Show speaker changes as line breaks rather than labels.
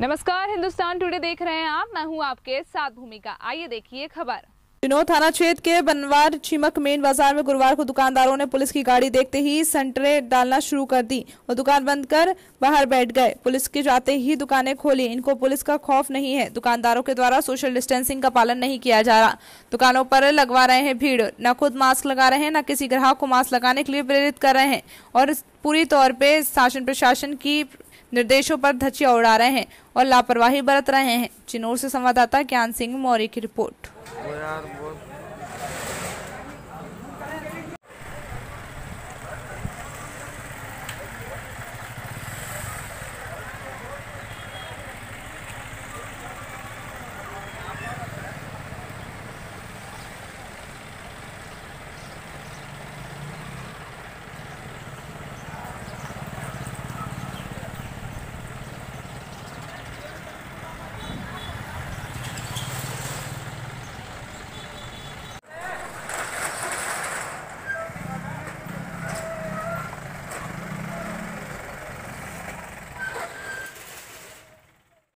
नमस्कार हिंदुस्तान टुडे देख रहे हैं आप मैं हूं आपके साथ भूमिका आइए देखिए खबर
विनोद थाना क्षेत्र के बनवार चिमक मेन बाजार में गुरुवार को दुकानदारों ने पुलिस की गाड़ी देखते ही सेंटरे डालना शुरू कर दी और दुकान बंद कर बाहर बैठ गए पुलिस के जाते ही दुकानें खोली इनको पुलिस का खौफ नहीं है दुकानदारों के द्वारा सोशल डिस्टेंसिंग का पालन नहीं किया जा रहा दुकानों पर लगवा रहे हैं भीड़ न खुद मास्क लगा रहे हैं न किसी ग्राहक को मास्क लगाने के लिए प्रेरित कर रहे हैं और पूरी तौर पर शासन प्रशासन की निर्देशों पर धचिया उड़ा रहे हैं और लापरवाही बरत रहे हैं चिनोर से संवाददाता ज्ञान सिंह मौर्य की
रिपोर्ट